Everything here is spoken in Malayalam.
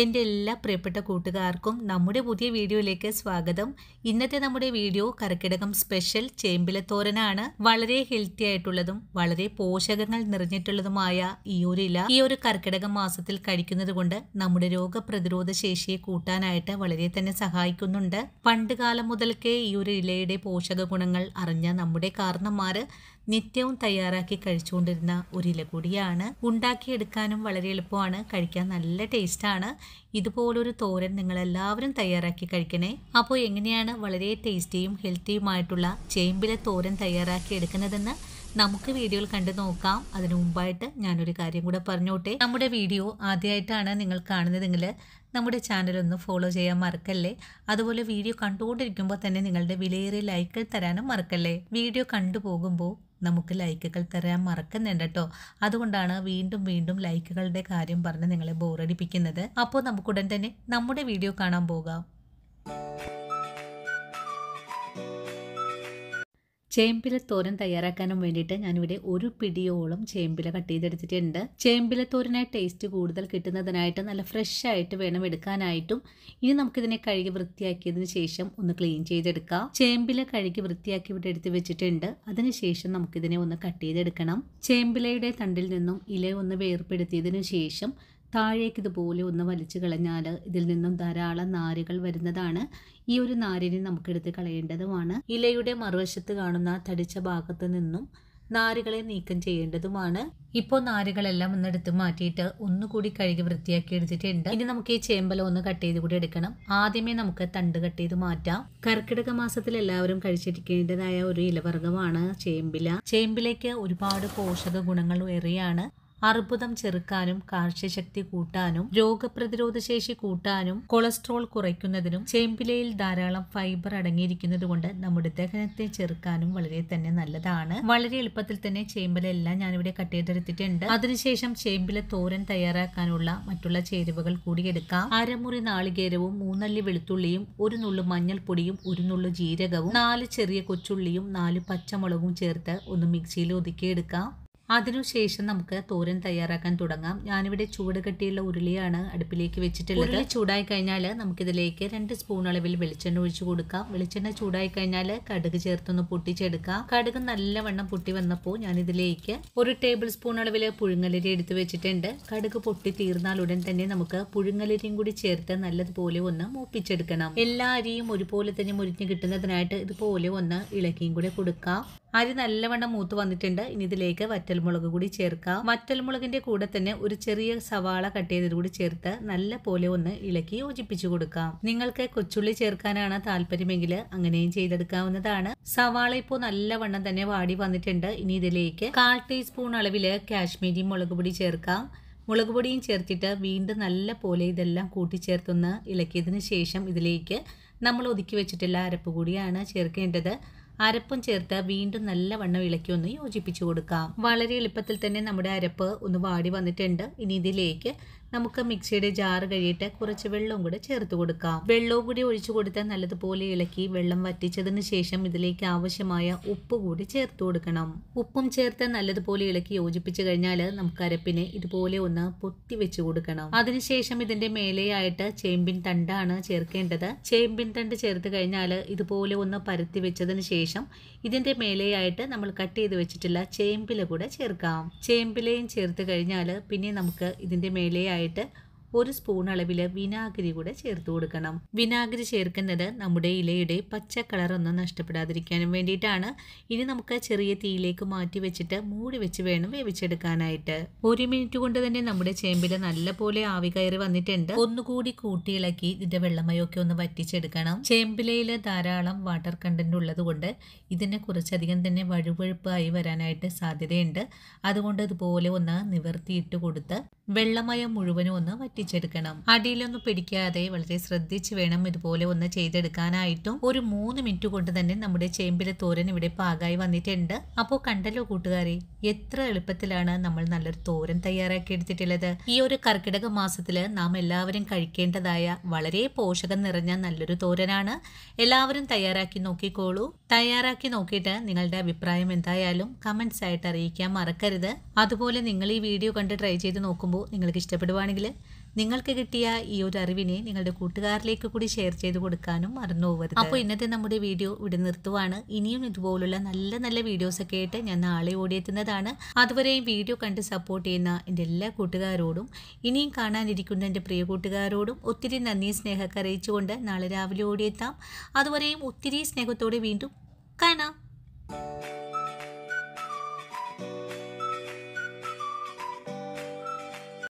എൻ്റെ എല്ലാ പ്രിയപ്പെട്ട കൂട്ടുകാർക്കും നമ്മുടെ പുതിയ വീഡിയോയിലേക്ക് സ്വാഗതം ഇന്നത്തെ നമ്മുടെ വീഡിയോ കർക്കിടകം സ്പെഷ്യൽ ചേമ്പിലത്തോരനാണ് വളരെ ഹെൽത്തി ആയിട്ടുള്ളതും വളരെ പോഷകങ്ങൾ നിറഞ്ഞിട്ടുള്ളതുമായ ഈ ഒരു ഇല ഈ ഒരു കർക്കിടക മാസത്തിൽ കഴിക്കുന്നത് കൊണ്ട് നമ്മുടെ രോഗപ്രതിരോധ ശേഷിയെ കൂട്ടാനായിട്ട് വളരെ തന്നെ സഹായിക്കുന്നുണ്ട് പണ്ട് കാലം മുതൽക്കേ ഈ ഒരു ഇലയുടെ പോഷക ഗുണങ്ങൾ അറിഞ്ഞ നമ്മുടെ കാരണന്മാര് നിത്യവും തയ്യാറാക്കി കഴിച്ചുകൊണ്ടിരുന്ന ഒരു ഇല കൂടിയാണ് ഉണ്ടാക്കിയെടുക്കാനും വളരെ എളുപ്പമാണ് കഴിക്കാൻ നല്ല ടേസ്റ്റാണ് ഇതുപോലൊരു തോരൻ നിങ്ങൾ എല്ലാവരും തയ്യാറാക്കി കഴിക്കണേ അപ്പോൾ എങ്ങനെയാണ് വളരെ ടേസ്റ്റിയും ഹെൽത്തിയുമായിട്ടുള്ള ചേമ്പിലെ തോരൻ തയ്യാറാക്കി എടുക്കുന്നതെന്ന് നമുക്ക് വീഡിയോയിൽ കണ്ടു നോക്കാം അതിനു മുമ്പായിട്ട് ഞാനൊരു കാര്യം കൂടെ പറഞ്ഞോട്ടെ നമ്മുടെ വീഡിയോ ആദ്യമായിട്ടാണ് നിങ്ങൾ കാണുന്നതെങ്കിൽ നമ്മുടെ ചാനൽ ഒന്ന് ഫോളോ ചെയ്യാൻ മറക്കല്ലേ അതുപോലെ വീഡിയോ കണ്ടുകൊണ്ടിരിക്കുമ്പോൾ തന്നെ നിങ്ങളുടെ വിലയേറിയ ലൈക്കുകൾ തരാനും മറക്കല്ലേ വീഡിയോ കണ്ടുപോകുമ്പോൾ നമുക്ക് ലൈക്കുകൾ തരാൻ മറക്കുന്നുണ്ട് കേട്ടോ അതുകൊണ്ടാണ് വീണ്ടും വീണ്ടും ലൈക്കുകളുടെ കാര്യം പറഞ്ഞ് നിങ്ങളെ ബോറടിപ്പിക്കുന്നത് അപ്പോൾ നമുക്ക് ഉടൻ തന്നെ നമ്മുടെ വീഡിയോ കാണാൻ പോകാം ചേമ്പിലത്തോരൻ തയ്യാറാക്കാനും വേണ്ടിയിട്ട് ഞാനിവിടെ ഒരു പിടിയോളം ചേമ്പില കട്ട് ചെയ്തെടുത്തിട്ടുണ്ട് ചേമ്പിലത്തോരനായി ടേസ്റ്റ് കൂടുതൽ കിട്ടുന്നതിനായിട്ട് നല്ല ഫ്രഷ് ആയിട്ട് വേണം എടുക്കാനായിട്ടും ഇനി നമുക്കിതിനെ കഴുകി വൃത്തിയാക്കിയതിന് ശേഷം ഒന്ന് ക്ലീൻ ചെയ്തെടുക്കാം ചേമ്പില കഴുകി വൃത്തിയാക്കി ഇവിടെ എടുത്ത് വെച്ചിട്ടുണ്ട് അതിനുശേഷം നമുക്കിതിനെ ഒന്ന് കട്ട് ചെയ്തെടുക്കണം ചേമ്പിലയുടെ തണ്ടിൽ നിന്നും ഇല ഒന്ന് വേർപ്പെടുത്തിയതിനു ശേഷം താഴേക്ക് ഇതുപോലെ ഒന്ന് വലിച്ചു കളഞ്ഞാൽ ഇതിൽ നിന്നും ധാരാളം നാരുകൾ വരുന്നതാണ് ഈ ഒരു നാരിനെ എടുത്ത് കളയേണ്ടതുമാണ് ഇലയുടെ മറുവശത്ത് കാണുന്ന തടിച്ച ഭാഗത്ത് നിന്നും നാരുകളെ നീക്കം ചെയ്യേണ്ടതുമാണ് ഇപ്പോൾ നാരുകളെല്ലാം ഒന്നെടുത്ത് മാറ്റിയിട്ട് ഒന്നുകൂടി കഴുകി വൃത്തിയാക്കി എടുത്തിട്ടുണ്ട് ഇനി നമുക്ക് ഈ ചേമ്പല ഒന്ന് കട്ട് ചെയ്ത് കൂടി എടുക്കണം ആദ്യമേ നമുക്ക് തണ്ട് കട്ട് ചെയ്ത് മാറ്റാം കർക്കിടക മാസത്തിൽ എല്ലാവരും കഴിച്ചിരിക്കേണ്ടതായ ഒരു ഇലവർഗമാണ് ചേമ്പില ചേമ്പിലയ്ക്ക് ഒരുപാട് പോഷക ഗുണങ്ങൾ ഏറെയാണ് അർബുദം ചെറുക്കാനും കാഴ്ചശക്തി കൂട്ടാനും രോഗപ്രതിരോധ ശേഷി കൂട്ടാനും കൊളസ്ട്രോൾ കുറയ്ക്കുന്നതിനും ചേമ്പിലയിൽ ധാരാളം ഫൈബർ അടങ്ങിയിരിക്കുന്നത് കൊണ്ട് നമ്മുടെ ദഹനത്തെ ചെറുക്കാനും വളരെ തന്നെ നല്ലതാണ് വളരെ എളുപ്പത്തിൽ തന്നെ ചേമ്പില എല്ലാം ഞാനിവിടെ കട്ടിയിട്ടെടുത്തിട്ടുണ്ട് അതിനുശേഷം ചേമ്പില തോരൻ തയ്യാറാക്കാനുള്ള മറ്റുള്ള ചേരുവകൾ കൂടി എടുക്കാം അരമുറി നാളികേരവും മൂന്നല്ലി വെളുത്തുള്ളിയും ഒരു നുള്ളു മഞ്ഞൾപ്പൊടിയും ഒരു നുള്ളു ജീരകവും നാല് ചെറിയ കൊച്ചുള്ളിയും നാല് പച്ചമുളകും ചേർത്ത് ഒന്ന് മിക്സിയിൽ ഒതുക്കിയെടുക്കാം അതിനുശേഷം നമുക്ക് തോരൻ തയ്യാറാക്കാൻ തുടങ്ങാം ഞാനിവിടെ ചൂട് കെട്ടിയുള്ള ഉരുളിയാണ് അടുപ്പിലേക്ക് വെച്ചിട്ടുള്ളത് ചൂടായി കഴിഞ്ഞാൽ നമുക്കിതിലേക്ക് രണ്ട് സ്പൂൺ അളവിൽ വെളിച്ചെണ്ണ ഒഴിച്ചു കൊടുക്കാം വെളിച്ചെണ്ണ ചൂടായി കഴിഞ്ഞാൽ കടുക് ചേർത്തൊന്ന് പൊട്ടിച്ചെടുക്കാം കടുക് നല്ലവണ്ണം പൊട്ടി വന്നപ്പോൾ ഞാനിതിലേക്ക് ഒരു ടേബിൾ സ്പൂൺ അളവിൽ പുഴുങ്ങലരി എടുത്തു വെച്ചിട്ടുണ്ട് കടുക് പൊട്ടി തീർന്നാൽ ഉടൻ തന്നെ നമുക്ക് പുഴുങ്ങലരിയും കൂടി ചേർത്ത് നല്ലതുപോലെ ഒന്ന് മൂപ്പിച്ചെടുക്കണം എല്ലാ അരിയും ഒരുപോലെ തന്നെ മുരിഞ്ഞ് കിട്ടുന്നതിനായിട്ട് ഇതുപോലെ ഒന്ന് ഇളക്കിയും കൂടെ കൊടുക്കാം അരി നല്ലവണ്ണം മൂത്ത് വന്നിട്ടുണ്ട് ഇനി ഇതിലേക്ക് വറ്റൽമുളക് കൂടി ചേർക്കാം വറ്റൽമുളകിന്റെ കൂടെ തന്നെ ഒരു ചെറിയ സവാള കട്ട് ചെയ്തത് കൂടി ചേർത്ത് നല്ല പോലെ ഒന്ന് ഇളക്കി യോജിപ്പിച്ചു കൊടുക്കാം നിങ്ങൾക്ക് കൊച്ചുള്ളി ചേർക്കാനാണ് താല്പര്യമെങ്കിൽ അങ്ങനെയും ചെയ്തെടുക്കാവുന്നതാണ് സവാള ഇപ്പോൾ നല്ലവണ്ണം തന്നെ വാടി വന്നിട്ടുണ്ട് ഇനി ഇതിലേക്ക് കാൽ ടീസ്പൂൺ അളവിൽ കാശ്മീരി മുളക് പൊടി ചേർക്കാം മുളക് പൊടിയും ചേർത്തിട്ട് വീണ്ടും നല്ല പോലെ ഇതെല്ലാം കൂട്ടിച്ചേർത്തൊന്ന് ഇളക്കിയതിന് ശേഷം ഇതിലേക്ക് നമ്മൾ ഒതുക്കി വെച്ചിട്ടുള്ള അരപ്പ് കൂടിയാണ് ചേർക്കേണ്ടത് അരപ്പും ചേർത്ത് വീണ്ടും നല്ലവണ്ണം ഇളക്കി ഒന്ന് യോജിപ്പിച്ചു കൊടുക്കാം വളരെ എളുപ്പത്തിൽ തന്നെ നമ്മുടെ അരപ്പ് ഒന്ന് വാടി വന്നിട്ടുണ്ട് ഇനി ഇതിലേക്ക് നമുക്ക് മിക്സിയുടെ ജാറ് കഴിയിട്ട് കുറച്ച് വെള്ളവും കൂടെ ചേർത്ത് കൊടുക്കാം വെള്ളവും കൂടി ഒഴിച്ചു കൊടുത്താൽ നല്ലതുപോലെ ഇളക്കി വെള്ളം വറ്റിച്ചതിന് ശേഷം ഇതിലേക്ക് ആവശ്യമായ ഉപ്പ് കൂടി ചേർത്ത് കൊടുക്കണം ഉപ്പും ചേർത്ത് നല്ലതുപോലെ ഇളക്കി യോജിപ്പിച്ച് കഴിഞ്ഞാൽ നമുക്ക് അരപ്പിനെ ഇതുപോലെ ഒന്ന് പൊത്തി വെച്ച് കൊടുക്കണം അതിനുശേഷം ഇതിന്റെ മേലെയായിട്ട് ചേമ്പിൻ തണ്ടാണ് ചേർക്കേണ്ടത് ചേമ്പിൻ തണ്ട് ചേർത്ത് കഴിഞ്ഞാൽ ഇതുപോലെ ഒന്ന് പരത്തി വെച്ചതിന് ശേഷം ഇതിന്റെ മേലെയായിട്ട് നമ്മൾ കട്ട് ചെയ്ത് വെച്ചിട്ടുള്ള ചേമ്പില കൂടെ ചേർക്കാം ചേമ്പിലയും ചേർത്ത് കഴിഞ്ഞാൽ പിന്നെ നമുക്ക് ഇതിന്റെ മേലെയായിട്ട് ആയിട്ട് ഒരു സ്പൂൺ അളവിൽ വിനാഗിരി കൂടെ ചേർത്ത് കൊടുക്കണം വിനാഗിരി ചേർക്കുന്നത് നമ്മുടെ ഇലയുടെ പച്ച കളറൊന്നും നഷ്ടപ്പെടാതിരിക്കാനും വേണ്ടിയിട്ടാണ് ഇനി നമുക്ക് ചെറിയ തീയിലേക്ക് മാറ്റി വെച്ചിട്ട് മൂടി വെച്ച് വേണം വേവിച്ചെടുക്കാനായിട്ട് ഒരു മിനിറ്റ് കൊണ്ട് തന്നെ നമ്മുടെ ചേമ്പിൽ നല്ലപോലെ ആവി കയറി വന്നിട്ടുണ്ട് ഒന്നുകൂടി കൂട്ടിയിളക്കി ഇതിന്റെ വെള്ളമയൊക്കെ ഒന്ന് വറ്റിച്ചെടുക്കണം ചേമ്പിലയിൽ ധാരാളം വാട്ടർ കണ്ടന്റ് ഉള്ളതുകൊണ്ട് ഇതിനെ കുറച്ചധികം തന്നെ വഴുവഴുപ്പായി വരാനായിട്ട് സാധ്യതയുണ്ട് അതുകൊണ്ട് ഇതുപോലെ ഒന്ന് നിവർത്തിയിട്ട് കൊടുത്ത് വെള്ളമയം മുഴുവനും ഒന്ന് വറ്റി പിടിപ്പിച്ചെടുക്കണം അടിയിലൊന്നും പിടിക്കാതെ വളരെ ശ്രദ്ധിച്ച് വേണം ഇതുപോലെ ഒന്ന് ചെയ്തെടുക്കാനായിട്ടും ഒരു മൂന്ന് മിനിറ്റ് കൊണ്ട് തന്നെ നമ്മുടെ ചേമ്പിലെ തോരൻ ഇവിടെ പാകായി വന്നിട്ടുണ്ട് അപ്പോൾ കണ്ടല്ലോ കൂട്ടുകാരെ എത്ര എളുപ്പത്തിലാണ് നമ്മൾ നല്ലൊരു തോരൻ തയ്യാറാക്കി എടുത്തിട്ടുള്ളത് ഈ ഒരു കർക്കിടക മാസത്തിൽ നാം എല്ലാവരും കഴിക്കേണ്ടതായ വളരെ പോഷകം നിറഞ്ഞ നല്ലൊരു തോരനാണ് എല്ലാവരും തയ്യാറാക്കി നോക്കിക്കോളൂ തയ്യാറാക്കി നോക്കിയിട്ട് നിങ്ങളുടെ അഭിപ്രായം എന്തായാലും കമൻസ് ആയിട്ട് അറിയിക്കാൻ മറക്കരുത് അതുപോലെ നിങ്ങൾ ഈ വീഡിയോ കണ്ട് ട്രൈ ചെയ്ത് നോക്കുമ്പോൾ നിങ്ങൾക്ക് ഇഷ്ടപ്പെടുവാണെങ്കിൽ നിങ്ങൾക്ക് കിട്ടിയ ഈ ഒരു അറിവിനെ നിങ്ങളുടെ കൂട്ടുകാരിലേക്ക് കൂടി ഷെയർ ചെയ്ത് കൊടുക്കാനും മറന്നു പോകരുത് അപ്പോൾ ഇന്നത്തെ നമ്മുടെ വീഡിയോ ഇവിടെ നിർത്തുവാണ് ഇനിയും ഇതുപോലുള്ള നല്ല നല്ല വീഡിയോസൊക്കെ ആയിട്ട് ഞാൻ നാളെ ഓടിയെത്തുന്നതാണ് എന്നതാണ് അതുവരെയും വീഡിയോ കണ്ട് സപ്പോർട്ട് ചെയ്യുന്ന എൻ്റെ എല്ലാ കൂട്ടുകാരോടും ഇനിയും കാണാനിരിക്കുന്ന എൻ്റെ പ്രിയ കൂട്ടുകാരോടും ഒത്തിരി നന്ദി സ്നേഹമൊക്കെ അറിയിച്ചുകൊണ്ട് നാളെ രാവിലെ ഓടിയെത്താം അതുവരെയും ഒത്തിരി സ്നേഹത്തോടെ വീണ്ടും കാണാം